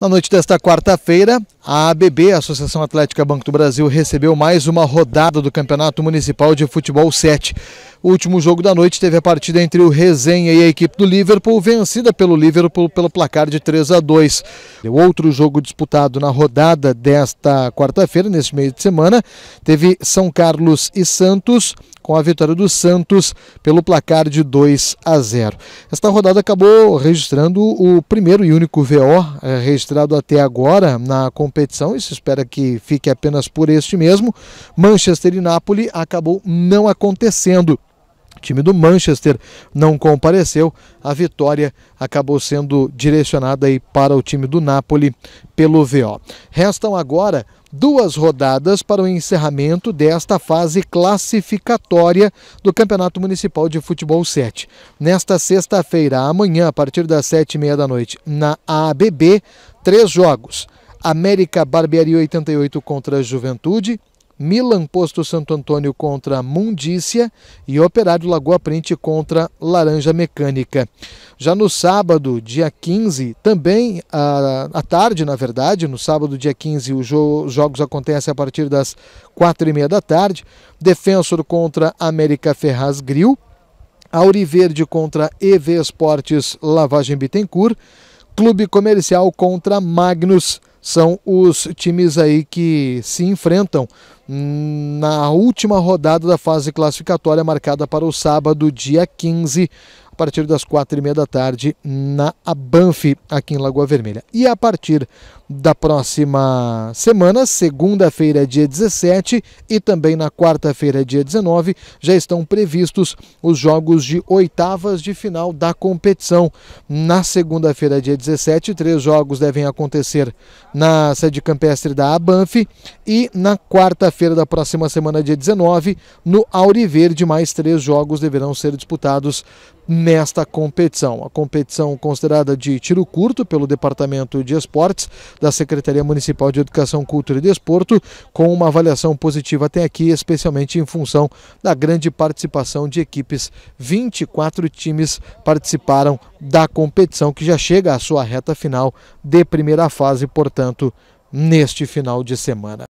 Na noite desta quarta-feira, a ABB, a Associação Atlética Banco do Brasil, recebeu mais uma rodada do Campeonato Municipal de Futebol 7. O último jogo da noite teve a partida entre o Resenha e a equipe do Liverpool, vencida pelo Liverpool pelo placar de 3 a 2. O outro jogo disputado na rodada desta quarta-feira, neste meio de semana, teve São Carlos e Santos, com a vitória do Santos pelo placar de 2 a 0. Esta rodada acabou registrando o primeiro e único VO eh, registrado até agora na competição competição e se espera que fique apenas por este mesmo. Manchester e Nápoles acabou não acontecendo. O time do Manchester não compareceu. A vitória acabou sendo direcionada aí para o time do Napoli pelo VO. Restam agora duas rodadas para o encerramento desta fase classificatória do Campeonato Municipal de Futebol 7. Nesta sexta-feira, amanhã, a partir das sete e meia da noite, na ABB, três jogos. América Barbearia 88 contra Juventude, Milan Posto Santo Antônio contra Mundícia e Operário Lagoa Print contra Laranja Mecânica. Já no sábado, dia 15, também à tarde, na verdade, no sábado, dia 15, os jo jogos acontecem a partir das quatro e meia da tarde. Defensor contra América Ferraz Grill, Auriverde contra EV Esportes Lavagem Bittencourt, Clube Comercial contra Magnus são os times aí que se enfrentam na última rodada da fase classificatória marcada para o sábado, dia 15, partir das quatro e meia da tarde na Abanf, aqui em Lagoa Vermelha. E a partir da próxima semana, segunda-feira, dia 17, e também na quarta-feira, dia 19, já estão previstos os jogos de oitavas de final da competição. Na segunda-feira, dia 17, três jogos devem acontecer na sede campestre da Abanf e na quarta-feira da próxima semana, dia 19, no Auriverde, mais três jogos deverão ser disputados nesta competição. A competição considerada de tiro curto pelo Departamento de Esportes da Secretaria Municipal de Educação, Cultura e Desporto, com uma avaliação positiva até aqui, especialmente em função da grande participação de equipes. 24 times participaram da competição que já chega à sua reta final de primeira fase, portanto, neste final de semana.